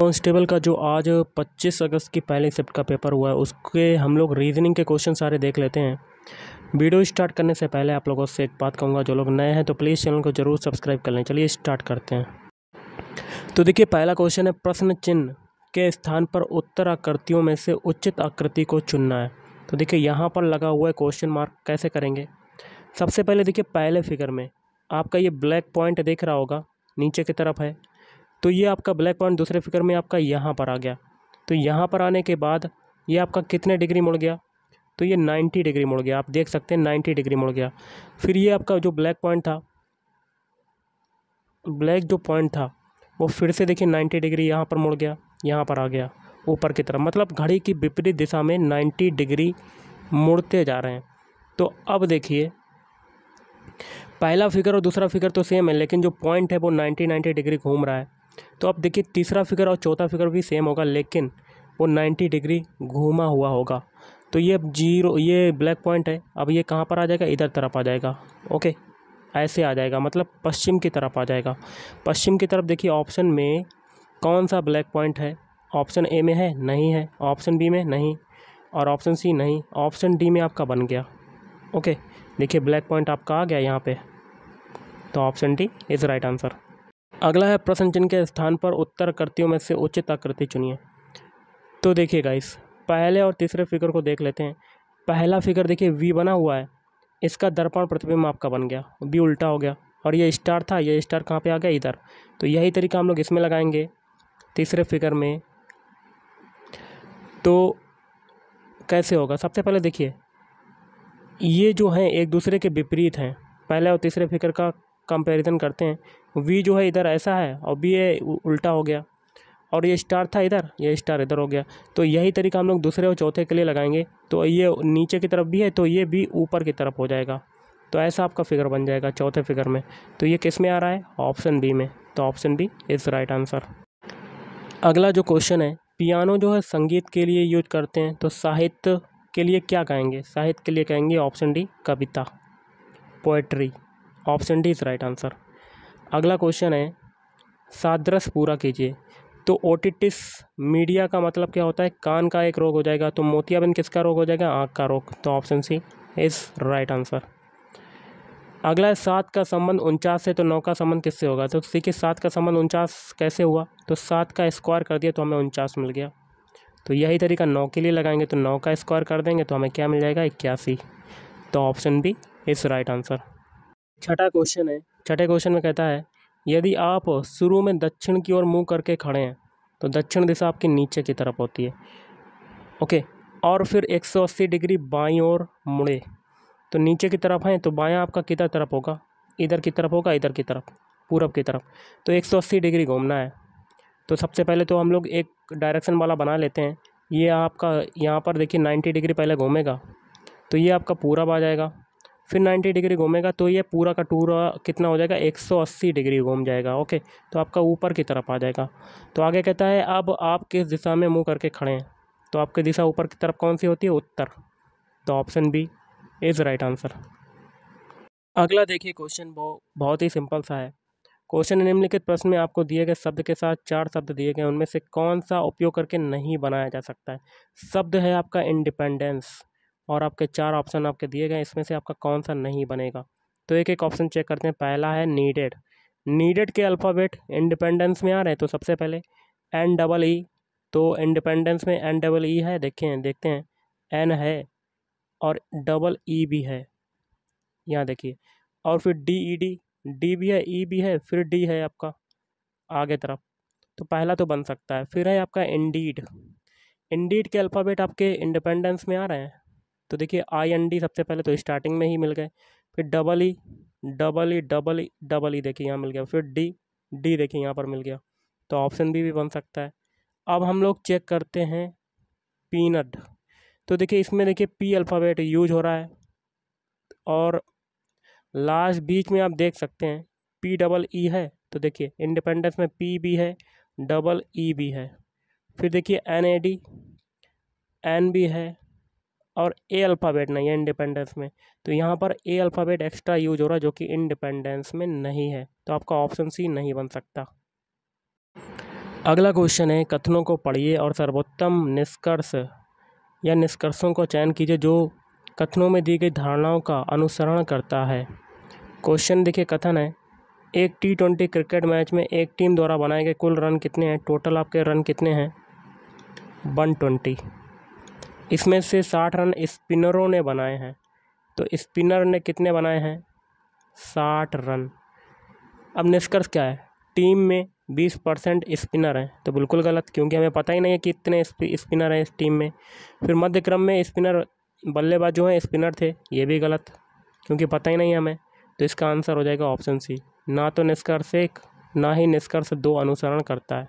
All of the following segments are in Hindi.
कॉन्स्टेबल का जो आज 25 अगस्त की पहले शिफ्ट का पेपर हुआ है उसके हम लोग रीजनिंग के क्वेश्चन सारे देख लेते हैं वीडियो स्टार्ट करने से पहले आप लोगों से एक बात कहूँगा जो लोग नए हैं तो प्लीज़ चैनल को जरूर सब्सक्राइब कर लें चलिए स्टार्ट करते हैं तो देखिए पहला क्वेश्चन है प्रश्न चिन्ह के स्थान पर उत्तर आकृतियों में से उचित आकृति को चुनना है तो देखिए यहाँ पर लगा हुआ है क्वेश्चन मार्क कैसे करेंगे सबसे पहले देखिए पहले फिगर में आपका ये ब्लैक पॉइंट देख रहा होगा नीचे की तरफ है तो ये आपका ब्लैक पॉइंट दूसरे फिगर में आपका यहाँ पर आ गया तो यहाँ पर आने के बाद ये आपका कितने डिग्री मुड़ गया तो ये 90 डिग्री मुड़ गया आप देख सकते हैं नाइन्टी डिग्री मुड़ गया फिर ये आपका जो ब्लैक पॉइंट था ब्लैक जो पॉइंट था वो फिर से देखिए नाइन्टी डिग्री यहाँ पर मुड़ गया यहाँ पर आ गया ऊपर की तरफ मतलब घड़ी की विपरीत दिशा में नाइन्टी डिग्री मुड़ते जा रहे हैं तो अब देखिए पहला फिगर और दूसरा फिगर तो सेम है लेकिन जो पॉइंट है वो नाइन्टी नाइन्टी डिग्री घूम रहा है तो आप देखिए तीसरा फिगर और चौथा फिगर भी सेम होगा लेकिन वो नाइन्टी डिग्री घूमा हुआ होगा तो ये जीरो ये ब्लैक पॉइंट है अब ये कहाँ पर आ जाएगा इधर तरफ आ जाएगा ओके ऐसे आ जाएगा मतलब पश्चिम की तरफ आ जाएगा पश्चिम की तरफ देखिए ऑप्शन में कौन सा ब्लैक पॉइंट है ऑप्शन ए में है नहीं है ऑप्शन बी में नहीं और ऑप्शन सी नहीं ऑप्शन डी में आपका बन गया ओके देखिए ब्लैक पॉइंट आपका आ गया यहाँ पे तो option D is right answer अगला है प्रश्न चिन्ह के स्थान पर उत्तर आकृतियों में से उचित आकृति चुनिए तो देखिए गाइस पहले और तीसरे फिगर को देख लेते हैं पहला फिगर देखिए वी बना हुआ है इसका दर्पण प्रतिबिंब आपका बन गया वी उल्टा हो गया और ये स्टार था ये स्टार कहाँ पे आ गया इधर तो यही तरीका हम लोग इसमें लगाएंगे तीसरे फिगर में तो कैसे होगा सबसे पहले देखिए ये जो हैं एक दूसरे के विपरीत हैं पहले और तीसरे फिगर का कंपैरिजन करते हैं वी जो है इधर ऐसा है और बी ये उल्टा हो गया और ये स्टार था इधर ये स्टार इधर हो गया तो यही तरीका हम लोग दूसरे और चौथे के लिए लगाएंगे तो ये नीचे की तरफ भी है तो ये भी ऊपर की तरफ हो जाएगा तो ऐसा आपका फिगर बन जाएगा चौथे फिगर में तो ये किस में आ रहा है ऑप्शन बी में तो option B is right answer अगला जो क्वेश्चन है पियानो जो है संगीत के लिए यूज करते हैं तो साहित्य के लिए क्या कहेंगे साहित्य के लिए कहेंगे ऑप्शन डी कविता poetry option D is right answer अगला क्वेश्चन है सादरस पूरा कीजिए तो ओटिटिस मीडिया का मतलब क्या होता है कान का एक रोग हो जाएगा तो मोतियाबिंद किसका रोग हो जाएगा आँख का रोग तो option C is right answer अगला है सात का संबंध उनचास से तो नौ का संबंध किससे होगा तो सी के सात का संबंध उनचास कैसे हुआ तो सात का स्क्वायर कर दिया तो हमें उनचास मिल गया तो यही तरीका नौ के लिए लगाएंगे तो नौ का स्क्वायर कर देंगे तो हमें क्या मिल जाएगा इक्यासी तो option B is right answer छठा क्वेश्चन है छठे क्वेश्चन में कहता है यदि आप शुरू में दक्षिण की ओर मुंह करके खड़े हैं तो दक्षिण दिशा आपकी नीचे की तरफ होती है ओके और फिर 180 डिग्री बाई ओर मुड़े तो नीचे की तरफ हैं तो बायां आपका किधर तरफ होगा इधर की तरफ होगा इधर की तरफ पूरब की तरफ तो एक डिग्री घूमना है तो सबसे पहले तो हम लोग एक डायरेक्शन वाला बना लेते हैं ये आपका यहाँ पर देखिए नाइन्टी डिग्री पहले घूमेगा तो ये आपका पूरब आ जाएगा फिर 90 डिग्री घूमेगा तो ये पूरा का टूरा कितना हो जाएगा 180 डिग्री घूम जाएगा ओके तो आपका ऊपर की तरफ आ जाएगा तो आगे कहता है अब आप किस दिशा में मुँह करके खड़े हैं तो आपकी दिशा ऊपर की तरफ कौन सी होती है उत्तर तो option B is right answer अगला देखिए क्वेश्चन बहुत ही सिंपल सा है क्वेश्चन निम्नलिखित प्रश्न में आपको दिए गए शब्द के साथ चार शब्द दिए गए उनमें से कौन सा उपयोग करके नहीं बनाया जा सकता है शब्द है आपका इंडिपेंडेंस और आपके चार ऑप्शन आपके दिए गए इसमें से आपका कौन सा नहीं बनेगा तो एक एक ऑप्शन चेक करते हैं पहला है नीडेड नीडेड के अल्फ़ाबेट इंडिपेंडेंस में आ रहे हैं तो सबसे पहले एन डबल ई तो इंडिपेंडेंस में एन डबल ई है देखे हैं देखते हैं एन है और डबल ई e भी है यहाँ देखिए और फिर डी ई डी डी भी है ई e भी है फिर डी है आपका आगे तरफ तो पहला तो बन सकता है फिर है आपका इंडीड इंडीड के अल्फ़ाबेट आपके इंडिपेंडेंस में आ रहे हैं तो देखिए आई एन डी सबसे पहले तो स्टार्टिंग में ही मिल गए फिर double E double E double E double E देखिए यहाँ मिल गया फिर डी डी देखिए यहाँ पर मिल गया तो ऑप्शन बी भी बन सकता है अब हम लोग चेक करते हैं पीनट तो देखिए इसमें देखिए पी अल्फ़ाबेट यूज हो रहा है और लास्ट बीच में आप देख सकते हैं पी डबल ई है तो देखिए इंडिपेंडेंस में पी भी है डबल ई e भी है फिर देखिए एन ए डी एन भी है और ए अल्फ़ाबेट नहीं है इंडिपेंडेंस में तो यहाँ पर ए अल्फ़ाबेट एक्स्ट्रा यूज हो रहा है जो कि इंडिपेंडेंस में नहीं है तो आपका ऑप्शन सी नहीं बन सकता अगला क्वेश्चन है कथनों को पढ़िए और सर्वोत्तम निष्कर्ष या निष्कर्षों का चयन कीजिए जो कथनों में दी गई धारणाओं का अनुसरण करता है क्वेश्चन देखिए कथन है एक टी ट्वेंटी क्रिकेट मैच में एक टीम द्वारा बनाए गए कुल रन कितने हैं टोटल आपके रन कितने हैं वन ट्वेंटी इसमें से साठ रन स्पिनरों ने बनाए हैं तो स्पिनर ने कितने बनाए हैं साठ रन अब निष्कर्ष क्या है टीम में बीस परसेंट स्पिनर हैं तो बिल्कुल गलत क्योंकि हमें पता ही नहीं है कि इतने स्पिनर हैं इस टीम में फिर मध्य क्रम में स्पिनर बल्लेबाज जो हैं स्पिनर थे ये भी गलत क्योंकि पता ही नहीं है हमें तो इसका आंसर हो जाएगा ऑप्शन सी ना तो निष्कर्ष एक ना ही निष्कर्ष दो अनुसरण करता है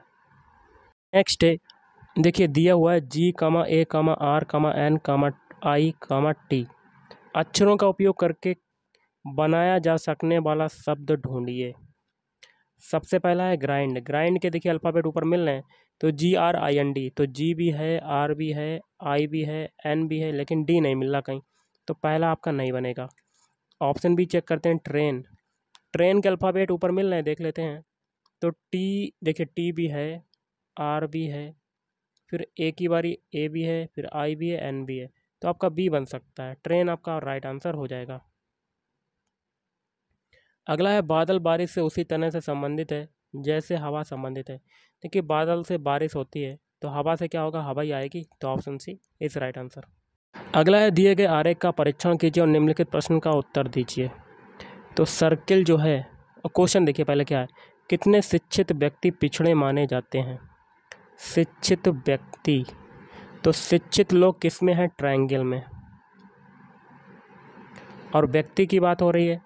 नेक्स्ट है देखिए दिया हुआ है G comma A comma R comma N comma I comma T अक्षरों का उपयोग करके बनाया जा सकने वाला शब्द ढूंढिए सबसे पहला है ग्राइंड ग्राइंड के देखिए अल्फ़ाबेट ऊपर मिल रहे हैं तो G R I N D तो जी भी है आर भी है आई भी है एन भी है लेकिन डी नहीं मिल रहा कहीं तो पहला आपका नहीं बनेगा ऑप्शन भी चेक करते हैं ट्रेन ट्रेन के अल्फ़ाबेट ऊपर मिल रहे हैं देख लेते हैं तो टी देखिए टी भी है आर भी है फिर ए की बारी ए भी है फिर आई भी है एन भी है तो आपका बी बन सकता है ट्रेन आपका राइट आंसर हो जाएगा अगला है बादल बारिश से उसी तरह से संबंधित है जैसे हवा संबंधित है देखिए बादल से बारिश होती है तो हवा से क्या होगा हवा ही आएगी तो option C is right answer अगला है दिए गए आरेख का परीक्षण कीजिए और निम्नलिखित प्रश्न का उत्तर दीजिए तो सर्किल जो है क्वेश्चन देखिए पहले क्या है कितने शिक्षित व्यक्ति पिछड़े माने जाते हैं शिक्षित व्यक्ति तो शिक्षित लोग किस में हैं ट्रायंगल में और व्यक्ति की बात हो रही है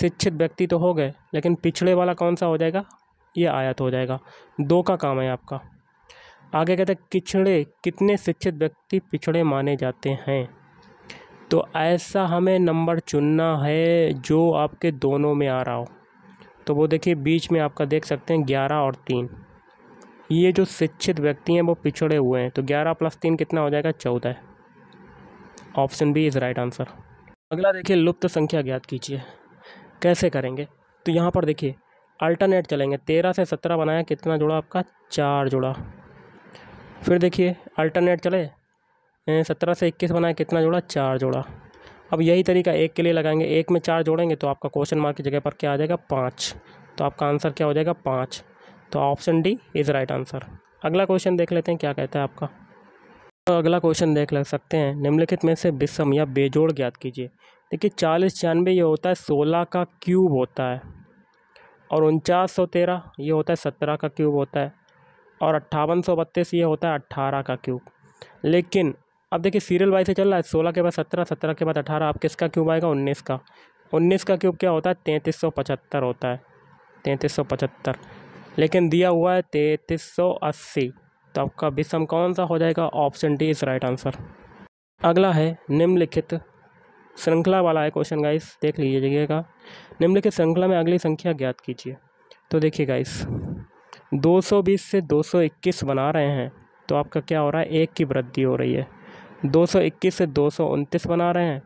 शिक्षित व्यक्ति तो हो गए लेकिन पिछड़े वाला कौन सा हो जाएगा ये आयत हो जाएगा दो का काम है आपका आगे कहते हैं पिछड़े कितने शिक्षित व्यक्ति पिछड़े माने जाते हैं तो ऐसा हमें नंबर चुनना है जो आपके दोनों में आ रहा हो तो वो देखिए बीच में आपका देख सकते हैं ग्यारह और तीन ये जो शिक्षित व्यक्ति हैं वो पिछड़े हुए हैं तो ग्यारह प्लस तीन कितना हो जाएगा चौदह option B is right answer अगला देखिए लुप्त संख्या ज्ञात कीजिए कैसे करेंगे तो यहाँ पर देखिए अल्टरनेट चलेंगे तेरह से सत्रह बनाया कितना जुड़ा आपका चार जुड़ा फिर देखिए अल्टरनेट चले सत्रह से इक्कीस बनाया कितना जुड़ा चार जोड़ा अब यही तरीका एक के लिए लगाएंगे एक में चार जोड़ेंगे तो आपका क्वेश्चन मार्क की जगह पर क्या आ जाएगा पाँच तो आपका आंसर क्या हो जाएगा पाँच तो option D is right answer अगला क्वेश्चन देख लेते हैं क्या कहता है आपका तो अगला क्वेश्चन देख ले सकते हैं निम्नलिखित में से विषम या बेजोड़ ज्ञात कीजिए देखिए चालीस छियानवे ये होता है सोलह का क्यूब होता है और उनचास सौ तेरह ये होता है सत्रह का क्यूब होता है और अट्ठावन सौ बत्तीस ये होता है अट्ठारह का क्यूब लेकिन अब देखिए सीरियल वाइज से चल रहा है सोलह के बाद सत्रह सत्रह के बाद अठारह अब किसका क्यूब आएगा उन्नीस का उन्नीस का क्यूब क्या होता है तैंतीस सौ पचहत्तर होता है तैंतीस सौ पचहत्तर लेकिन दिया हुआ है तैतीस सौ अस्सी तो आपका विषम कौन सा हो जाएगा option D is right answer अगला है निम्नलिखित श्रृंखला वाला है क्वेश्चन गाइस देख लीजिएगा निम्नलिखित श्रृंखला में अगली संख्या ज्ञात कीजिए तो देखिए गाइस 220 से 221 बना रहे हैं तो आपका क्या हो रहा है एक की वृद्धि हो रही है 221 से दो बना रहे हैं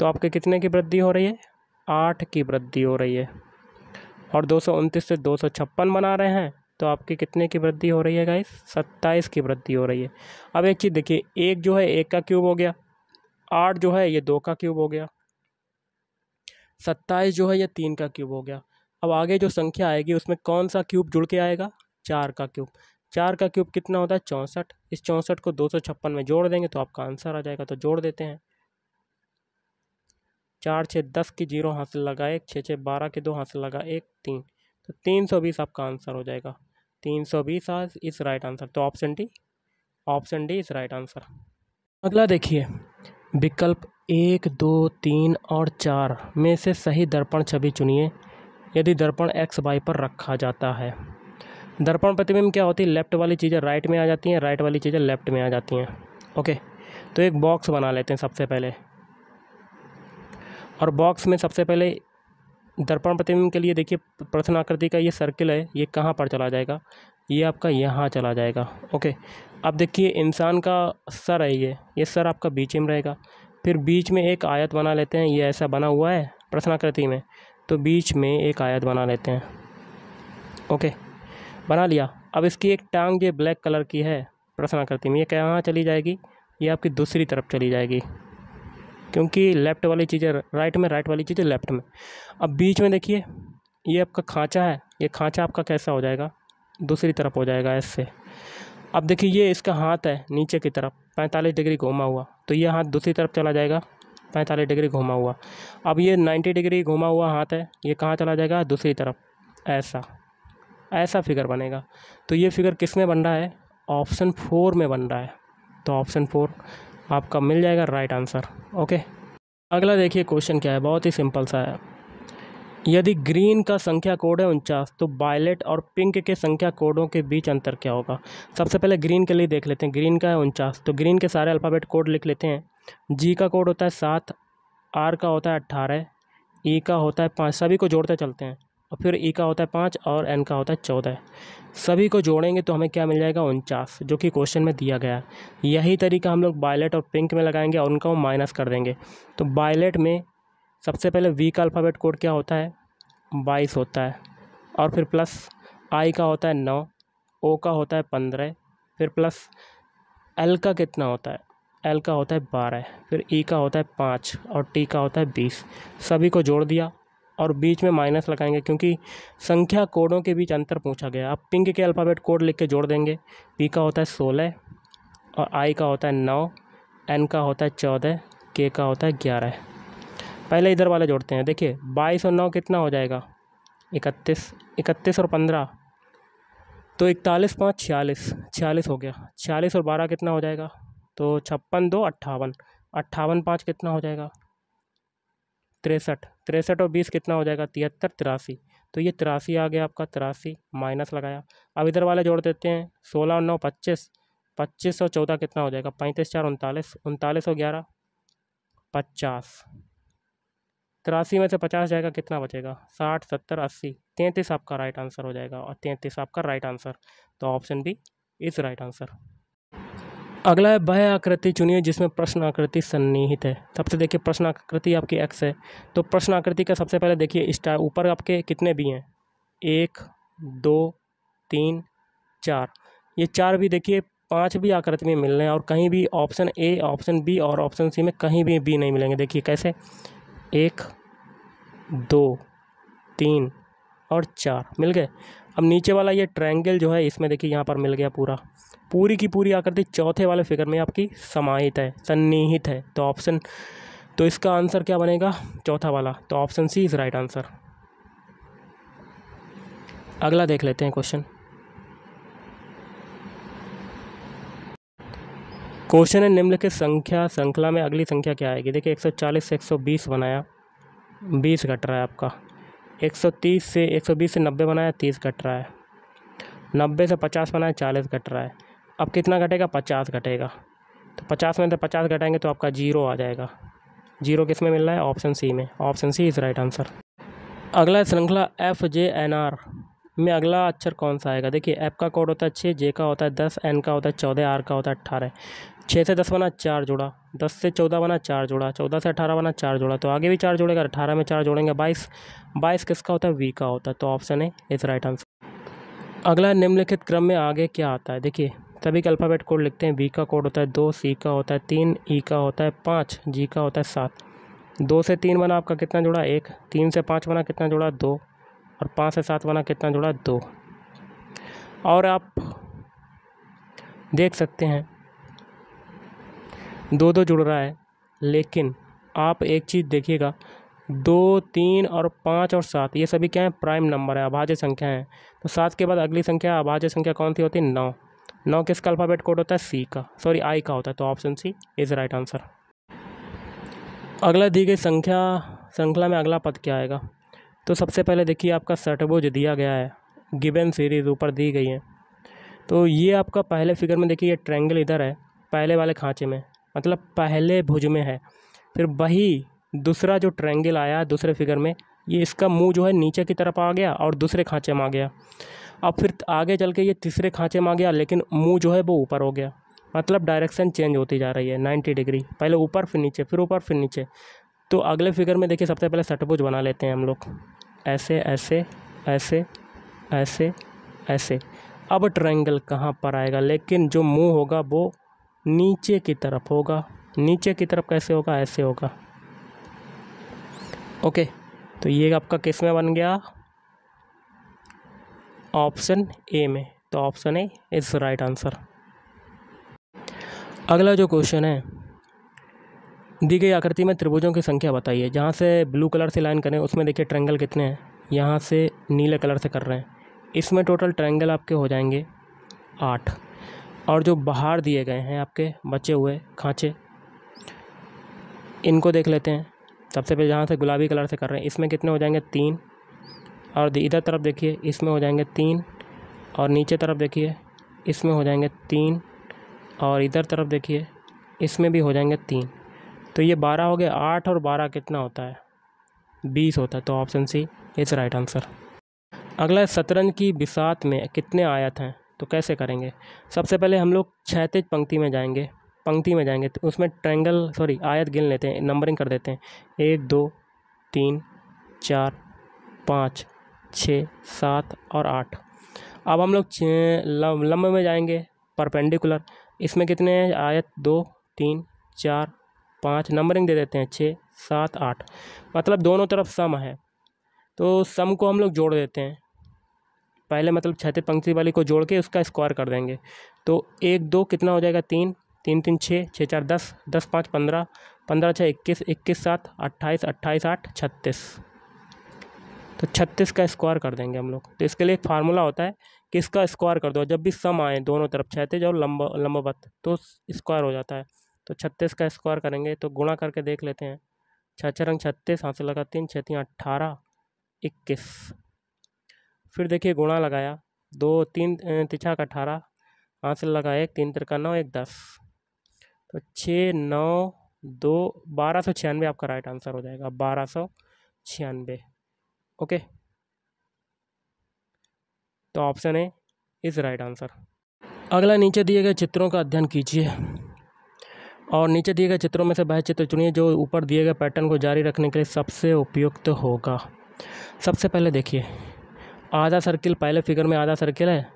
तो आपके कितने की वृद्धि हो रही है आठ की वृद्धि हो रही है और दो से दो बना रहे हैं तो आपकी कितने की वृद्धि हो रही है गाइस सत्ताईस की वृद्धि हो रही है अब एक चीज़ देखिए एक जो है एक का क्यूब हो गया आठ जो है ये दो का क्यूब हो गया सत्ताईस जो है ये तीन का क्यूब हो गया अब आगे जो संख्या आएगी उसमें कौन सा क्यूब जुड़ के आएगा चार का क्यूब चार का क्यूब कितना होता है चौंसठ इस चौंसठ को दो में जोड़ देंगे तो आपका आंसर आ जाएगा तो जोड़ देते हैं चार छः दस की जीरो हासिल लगा एक छः छः बारह के दो हासिल लगा एक तीन तो तीन सौ बीस आपका आंसर हो जाएगा तीन सौ बीस इस राइट आंसर तो option D option D is right answer अगला देखिए विकल्प एक दो तीन और चार में से सही दर्पण छवि चुनिए यदि दर्पण एक्स वाई पर रखा जाता है दर्पण प्रतिबिंब क्या होती है लेफ्ट वाली चीज़ें राइट में आ जाती हैं राइट वाली चीज़ें लेफ्ट में आ जाती हैं ओके तो एक बॉक्स बना लेते हैं सबसे पहले और बॉक्स में सबसे पहले दर्पण प्रतिबिंब के लिए देखिए प्रथम आकृति का ये सर्किल है ये कहाँ पर चला जाएगा ये आपका यहाँ चला जाएगा ओके अब देखिए इंसान का सर है ये ये सर आपका बीच में रहेगा फिर बीच में एक आयत बना लेते हैं ये ऐसा बना हुआ है प्रश्नाकृति में तो बीच में एक आयत बना लेते हैं ओके बना लिया अब इसकी एक टांग ये ब्लैक कलर की है प्रश्नाकृति में ये कहाँ चली जाएगी ये आपकी दूसरी तरफ चली जाएगी क्योंकि लेफ़्ट वाली चीज़ें राइट में राइट वाली चीज़ें लेफ़्ट में अब बीच में देखिए ये आपका खाँचा है ये खाँचा आपका कैसा हो जाएगा दूसरी तरफ हो जाएगा ऐसे अब देखिए ये इसका हाथ है नीचे की तरफ पैंतालीस डिग्री घूमा हुआ तो ये हाथ दूसरी तरफ चला जाएगा पैंतालीस डिग्री घूमा हुआ अब ये नाइन्टी डिग्री घूमा हुआ हाथ है ये कहाँ चला जाएगा दूसरी तरफ ऐसा ऐसा फिगर बनेगा तो ये फिगर किस में बन रहा है ऑप्शन फोर में बन रहा है तो ऑप्शन फोर आपका मिल जाएगा राइट आंसर ओके अगला देखिए क्वेश्चन क्या है बहुत ही सिंपल सा है यदि ग्रीन का संख्या कोड है उनचास तो वायलेट और पिंक के संख्या कोडों के बीच अंतर क्या होगा सबसे पहले ग्रीन के लिए देख लेते हैं ग्रीन का है उनचास तो ग्रीन के सारे अल्फ़ाबेट कोड लिख लेते हैं जी का कोड होता है सात आर का होता है अट्ठारह ई e का होता है पाँच सभी को जोड़ते चलते हैं और फिर ई e का होता है पाँच और एन का होता है चौदह सभी को जोड़ेंगे तो हमें क्या मिल जाएगा उनचास जो कि क्वेश्चन में दिया गया है यही तरीका हम लोग बायलेट और पिंक में लगाएंगे और उनका वो माइनस कर देंगे तो बायलेट में सबसे पहले वी का अल्फ़ाबेट कोड क्या होता है बाईस होता है और फिर प्लस आई का होता है नौ ओ का होता है पंद्रह फिर प्लस एल का कितना होता है एल का होता है बारह फिर ई e का होता है पाँच और टी का होता है बीस सभी को जोड़ दिया और बीच में माइनस लगाएंगे क्योंकि संख्या कोडों के बीच अंतर पूछा गया आप पिंक के अल्फ़ाबेट कोड लिख के जोड़ देंगे पी का होता है सोलह और आई का होता है नौ एन का होता है चौदह के का होता है ग्यारह पहले इधर वाले जोड़ते हैं देखिए बाईस और नौ कितना हो जाएगा इकतीस इकतीस और पंद्रह तो इकतालीस पाँच छियालीस छियालीस हो गया छियालीस और बारह कितना हो जाएगा तो छप्पन दो अट्ठावन अट्ठावन पाँच कितना हो जाएगा तिरसठ तिरसठ और बीस कितना हो जाएगा तिहत्तर तिरासी तो ये तिरासी आ गया आपका तिरासी माइनस लगाया अब इधर वाले जोड़ देते हैं सोलह और नौ पच्चीस पच्चीस और चौदह कितना हो जाएगा पैंतीस चार उनतालीस उनतालीस और ग्यारह पचास तिरासी में से पचास जाएगा कितना बचेगा साठ सत्तर अस्सी तैंतीस आपका राइट आंसर हो जाएगा और तैंतीस आपका राइट आंसर तो option B is right answer अगला है वह आकृति चुनिए जिसमें प्रश्न आकृति सन्निहित है सबसे देखिए प्रश्न आकृति आपकी एक्स है तो प्रश्न आकृति का सबसे पहले देखिए स्टार ऊपर आपके कितने भी हैं एक दो तीन चार ये चार भी देखिए पांच भी आकृति में मिल रहे हैं और कहीं भी ऑप्शन ए ऑप्शन बी और ऑप्शन सी में कहीं भी बी नहीं मिलेंगे देखिए कैसे एक दो तीन और चार मिल गए अब नीचे वाला ये ट्रायंगल जो है इसमें देखिए यहाँ पर मिल गया पूरा पूरी की पूरी आकृति चौथे वाले फिगर में आपकी समाहित है सन्निहित है तो ऑप्शन तो इसका आंसर क्या बनेगा चौथा वाला तो option C is right answer अगला देख लेते हैं क्वेश्चन क्वेश्चन है निम्नलिखित संख्या श्रृंखला में अगली संख्या क्या आएगी देखिए 140 से 120 बनाया 20 घट रहा है आपका 130 से 120 से 90 बनाया 30 घट रहा है 90 से 50 बनाया 40 घट रहा है अब कितना घटेगा पचास घटेगा तो पचास में से पचास घटाएंगे तो आपका जीरो आ जाएगा जीरो किस में मिल रहा है ऑप्शन सी में option C is right answer अगला श्रृंखला एफ जे एन आर में अगला अक्षर कौन सा आएगा देखिए एफ का कोड होता है छः जे का होता है दस एन का होता है चौदह आर का होता है अट्ठारह छः से दस बना चार जोड़ा दस से चौदह बना चार जोड़ा चौदह से अठारह बना चार जोड़ा तो आगे भी चार जोड़ेगा अठारह में चार जोड़ेंगे बाईस बाईस किसका होता है वी का होता है तो ऑप्शन है इस राइट आंसर अगला निम्नलिखित क्रम में आगे क्या आता है देखिए सभी के अल्फ़ाबेट कोड लिखते हैं बी का कोड होता है दो सी का होता है तीन ई e का होता है पाँच जी का होता है सात दो से तीन बना आपका कितना जुड़ा एक तीन से पाँच बना कितना जुड़ा दो और पाँच से सात बना कितना जुड़ा दो और आप देख सकते हैं दो दो जुड़ रहा है लेकिन आप एक चीज़ देखिएगा दो तीन और पाँच और सात ये सभी क्या हैं प्राइम नंबर है अभाज्य संख्या हैं तो सात के बाद अगली संख्या अभाज्य संख्या कौन सी होती है नौ नौ किसका अल्फ़ाबेट कोड होता है सी का सॉरी आई का होता है तो option C is right answer अगला दी गई संख्या श्रृंखला में अगला पद क्या आएगा तो सबसे पहले देखिए आपका सटभुज दिया गया है गिबन सीरीज़ ऊपर दी गई है तो ये आपका पहले फिगर में देखिए ये ट्रैंगल इधर है पहले वाले खाँचे में मतलब पहले भुज में है फिर वही दूसरा जो ट्रैंगल आया दूसरे फिगर में ये इसका मुंह जो है नीचे की तरफ आ गया और दूसरे खाँचे में आ गया अब फिर आगे चल के ये तीसरे खाँचे में आ गया लेकिन मुँह जो है वो ऊपर हो गया मतलब डायरेक्शन चेंज होती जा रही है नाइन्टी डिग्री पहले ऊपर फिर नीचे फिर ऊपर फिर नीचे तो अगले फिगर में देखिए सबसे पहले सटभुज बना लेते हैं हम लोग ऐसे ऐसे ऐसे ऐसे ऐसे अब ट्रायंगल कहाँ पर आएगा लेकिन जो मुंह होगा वो नीचे की तरफ होगा नीचे की तरफ कैसे होगा ऐसे होगा ओके तो ये आपका किस में बन गया ऑप्शन ए में तो option A is right answer अगला जो क्वेश्चन है दी गई आकृति में त्रिभुजों की संख्या बताइए जहाँ से ब्लू कलर से लाइन करें उसमें देखिए ट्रेंगल कितने हैं यहाँ से नीले कलर से कर रहे हैं इसमें टोटल ट्रेंगल आपके हो जाएंगे आठ और जो बाहर दिए गए हैं आपके बचे हुए खाँचे इनको देख लेते हैं सबसे पहले जहाँ से गुलाबी कलर से कर रहे हैं इसमें कितने हो जाएंगे तीन और इधर तरफ देखिए इसमें हो जाएंगे तीन और नीचे तरफ देखिए इसमें हो जाएंगे तीन और इधर तरफ देखिए इसमें भी हो जाएंगे तीन तो ये बारह हो गए आठ और बारह कितना होता है बीस होता है तो option C is right answer अगला शतरंज की बिसात में कितने आयत हैं तो कैसे करेंगे सबसे पहले हम लोग छैतीज पंक्ति में जाएंगे पंक्ति में जाएंगे तो उसमें ट्रैंगल सॉरी आयत गिन लेते हैं नंबरिंग कर देते हैं एक दो तीन चार पाँच छः सात और आठ अब हम लोग लंबे में जाएंगे परपेंडिकुलर इसमें कितने हैं आयत दो तीन चार पाँच नंबरिंग दे देते हैं छः सात आठ मतलब दोनों तरफ सम है तो सम को हम लोग जोड़ देते हैं पहले मतलब छठे पंक्ति वाली को जोड़ के उसका स्क्वायर कर देंगे तो एक दो कितना हो जाएगा तीन तीन तीन छः छः चार दस दस पाँच पंद्रह पंद्रह छः इक्कीस इक्कीस सात अट्ठाईस अट्ठाईस आठ छत्तीस तो छत्तीस का स्क्वायर कर देंगे हम लोग तो इसके लिए एक फार्मूला होता है कि इसका स्क्वायर कर दो जब भी सम आए दोनों तरफ छहते और लंबा लंबावत तो स्क्वायर हो जाता है तो छत्तीस का स्क्वायर करेंगे तो गुणा करके देख लेते हैं छः छः रंग छत्तीस हाथ से लगा तीन छतियाँ अट्ठारह इक्कीस फिर देखिए गुणा लगाया दो तीन तिछा का अठारह हाथ से लगा एक तीन तिर का नौ एक दस तो छः नौ दो बारह सौ छियानवे आपका राइट आंसर हो जाएगा बारह सौ छियानवे ओके तो option A is right answer अगला नीचे दिए गए चित्रों का अध्ययन कीजिए और नीचे दिए गए चित्रों में से वह चित्र चुनिए जो ऊपर दिए गए पैटर्न को जारी रखने के लिए सबसे उपयुक्त होगा सबसे पहले देखिए आधा सर्किल पहले फिगर में आधा सर्किल है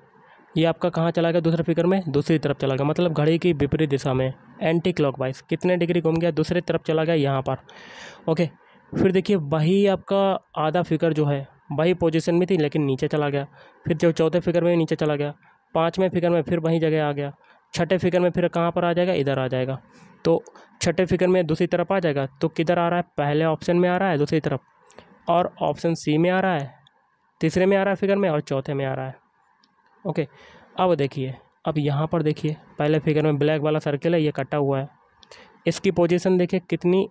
ये आपका कहाँ चला गया दूसरे फिगर में दूसरी तरफ चला गया मतलब घड़ी की विपरीत दिशा में एंटी क्लॉकवाइज कितने डिग्री घूम गया दूसरी तरफ चला गया यहाँ पर ओके फिर देखिए वही आपका आधा फिगर जो है वही पोजीशन में थी लेकिन नीचे चला गया फिर जो चौथे फिगर में नीचे चला गया पाँचवें फिगर में फिर वहीं जगह आ गया छठे फिगर में फिर कहाँ पर आ जाएगा इधर आ जाएगा तो छठे फिगर में दूसरी तरफ आ जाएगा तो किधर आ रहा है पहले ऑप्शन में आ रहा है दूसरी तरफ और ऑप्शन सी में आ रहा है तीसरे में आ रहा है फिगर में और चौथे में आ रहा है ओके अब देखिए अब यहाँ पर देखिए पहले फिगर में ब्लैक वाला सर्किल है ये कटा हुआ है इसकी पोजीशन देखिए कितनी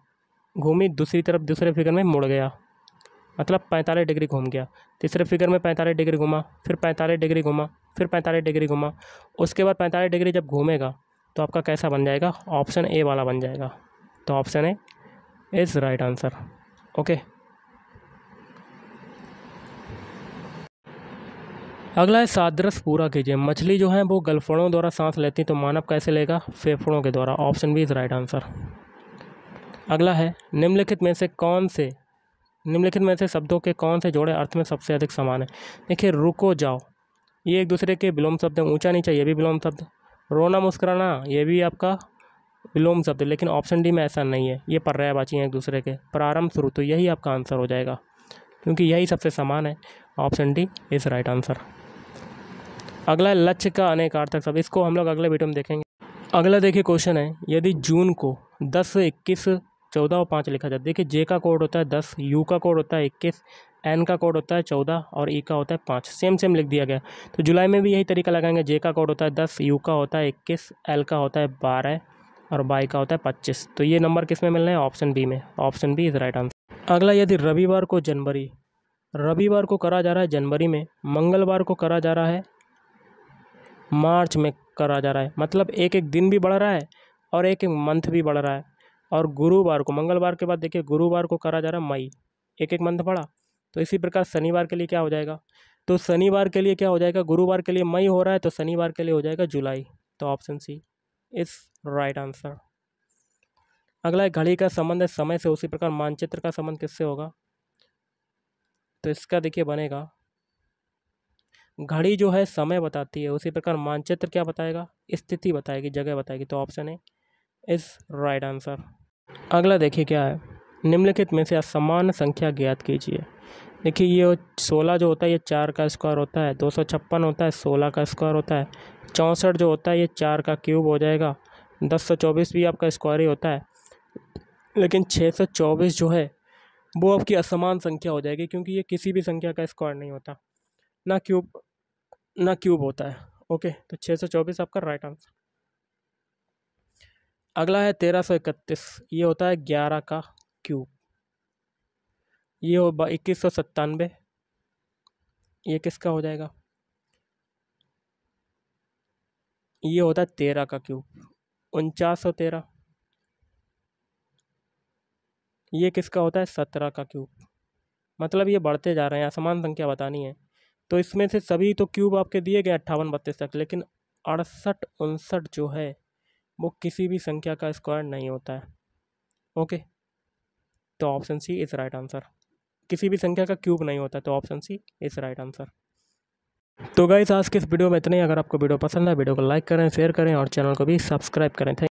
घूमी दूसरी तरफ दूसरे फिगर में मुड़ गया मतलब पैंतालीस डिग्री घूम गया तीसरे फिगर में पैंतालीस डिग्री घूमा फिर पैंतालीस डिग्री घूमा फिर पैंतालीस डिग्री घूमा उसके बाद पैंतालीस डिग्री जब घूमेगा तो आपका कैसा बन जाएगा ऑप्शन ए वाला बन जाएगा तो option A is right answer okay अगला है सादृश पूरा कीजिए मछली जो है वो गलफड़ों द्वारा सांस लेती तो मानव कैसे लेगा फेफड़ों के द्वारा option B is right answer अगला है निम्नलिखित में से कौन से निम्नलिखित में से शब्दों के कौन से जोड़े अर्थ में सबसे अधिक समान है देखिए रुको जाओ ये एक दूसरे के विलोम शब्द हैं ऊँचा नीचा ये भी विलोम शब्द रोना मुस्कराना ये भी आपका विलोम शब्द लेकिन ऑप्शन डी में ऐसा नहीं है ये बाची हैं एक दूसरे के प्रारंभ शुरू तो यही आपका आंसर हो जाएगा क्योंकि यही सबसे समान है option D is right answer अगला लक्ष्य का अनेक आर्थक शब्द इसको हम लोग अगले वीडियो में देखेंगे अगला देखिए क्वेश्चन है यदि जून को दस से इक्कीस चौदह और पाँच लिखा जाता है देखिए जे का कोड होता है दस यू का कोड होता है इक्कीस एन का कोड होता है चौदह और ई e का होता है पाँच सेम सेम लिख दिया गया तो जुलाई में भी यही तरीका लगाएंगे जे का कोड होता है दस यू का होता है इक्कीस एल का होता है बारह और बाई का होता है पच्चीस तो ये नंबर किस में मिल रहे हैं ऑप्शन बी में option B is right answer अगला यदि रविवार को जनवरी रविवार को करा जा रहा है जनवरी में मंगलवार को करा जा रहा है मार्च में करा जा रहा है मतलब एक एक दिन भी बढ़ रहा है और एक एक मंथ भी बढ़ रहा है और गुरुवार को मंगलवार के बाद देखिए गुरुवार को करा जा रहा है मई एक एक मंथ पड़ा तो इसी प्रकार शनिवार के लिए क्या हो जाएगा तो शनिवार के लिए क्या हो जाएगा गुरुवार के लिए मई हो रहा है तो शनिवार के लिए हो जाएगा जुलाई तो option C is right answer अगला है घड़ी का संबंध है समय से उसी प्रकार मानचित्र का संबंध किससे होगा तो इसका देखिए बनेगा घड़ी जो है समय बताती है उसी प्रकार मानचित्र क्या बताएगा स्थिति बताएगी जगह बताएगी तो ऑप्शन है इस राइट आंसर अगला देखिए क्या है निम्नलिखित में से असमान संख्या ज्ञात कीजिए देखिए ये सोलह जो होता है ये चार का स्क्वायर होता है दो सौ छप्पन होता है सोलह का स्क्वायर होता है चौंसठ जो होता है ये चार का क्यूब हो जाएगा दस सौ चौबीस भी आपका स्क्वायर ही होता है लेकिन छः सौ चौबीस जो है वो आपकी असमान संख्या हो जाएगी क्योंकि ये किसी भी संख्या का स्क्वायर नहीं होता ना क्यूब ना क्यूब होता है ओके तो छः सौ चौबीस आपका राइट आंसर अगला है तेरह सौ इकतीस ये होता है ग्यारह का क्यूब ये हो इक्कीस सौ सत्तानवे ये किसका हो जाएगा ये होता है तेरह का क्यूब उनचास सौ तेरह ये किसका होता है सत्रह का क्यूब मतलब ये बढ़ते जा रहे हैं असमान संख्या बतानी है तो इसमें से सभी तो क्यूब आपके दिए गए अट्ठावन बत्तीस तक लेकिन अड़सठ उनसठ जो है वो किसी भी संख्या का स्क्वायर नहीं होता है ओके तो option C is right answer किसी भी संख्या का क्यूब नहीं होता तो option C is right answer तो गाइस आज के इस वीडियो में इतने ही अगर आपको वीडियो पसंद है वीडियो को लाइक करें शेयर करें और चैनल को भी सब्सक्राइब करें थैंक